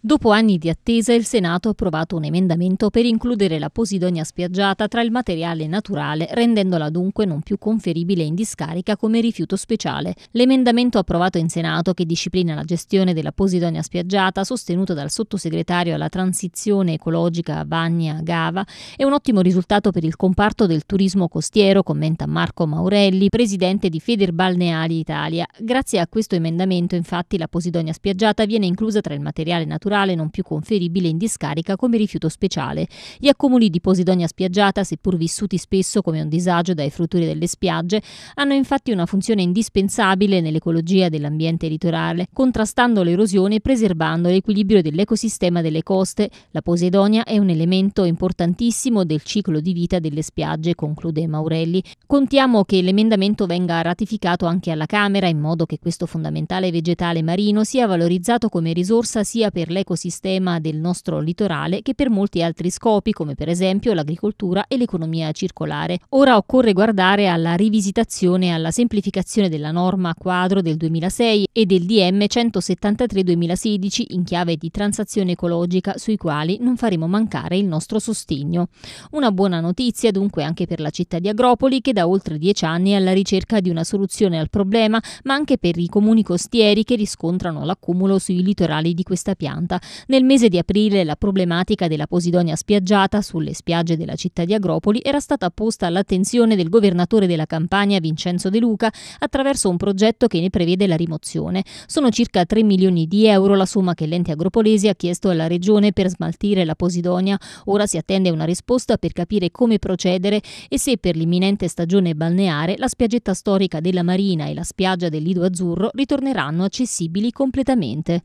Dopo anni di attesa, il Senato ha approvato un emendamento per includere la posidonia spiaggiata tra il materiale naturale, rendendola dunque non più conferibile in discarica come rifiuto speciale. L'emendamento approvato in Senato, che disciplina la gestione della posidonia spiaggiata, sostenuto dal sottosegretario alla transizione ecologica Vagna Gava, è un ottimo risultato per il comparto del turismo costiero, commenta Marco Maurelli, presidente di Federbalneali Italia. Grazie a questo emendamento, infatti, la posidonia spiaggiata viene inclusa tra il materiale naturale naturale non più conferibile in discarica come rifiuto speciale. Gli accumuli di Posidonia spiaggiata, seppur vissuti spesso come un disagio dai frutturi delle spiagge, hanno infatti una funzione indispensabile nell'ecologia dell'ambiente litorale, contrastando l'erosione e preservando l'equilibrio dell'ecosistema delle coste. La Posidonia è un elemento importantissimo del ciclo di vita delle spiagge, conclude Maurelli. Contiamo che l'emendamento venga ratificato anche alla Camera in modo che questo fondamentale vegetale marino sia valorizzato come risorsa sia per le l'ecosistema del nostro litorale che per molti altri scopi, come per esempio l'agricoltura e l'economia circolare. Ora occorre guardare alla rivisitazione e alla semplificazione della norma quadro del 2006 e del DM 173-2016 in chiave di transazione ecologica sui quali non faremo mancare il nostro sostegno. Una buona notizia dunque anche per la città di Agropoli che da oltre dieci anni è alla ricerca di una soluzione al problema, ma anche per i comuni costieri che riscontrano l'accumulo sui litorali di questa pianta. Piemonta. Nel mese di aprile la problematica della Posidonia spiaggiata sulle spiagge della città di Agropoli era stata posta all'attenzione del governatore della Campania Vincenzo De Luca attraverso un progetto che ne prevede la rimozione. Sono circa 3 milioni di euro la somma che l'ente agropolese ha chiesto alla regione per smaltire la Posidonia. Ora si attende una risposta per capire come procedere e se per l'imminente stagione balneare la spiaggetta storica della Marina e la spiaggia del Lido Azzurro ritorneranno accessibili completamente.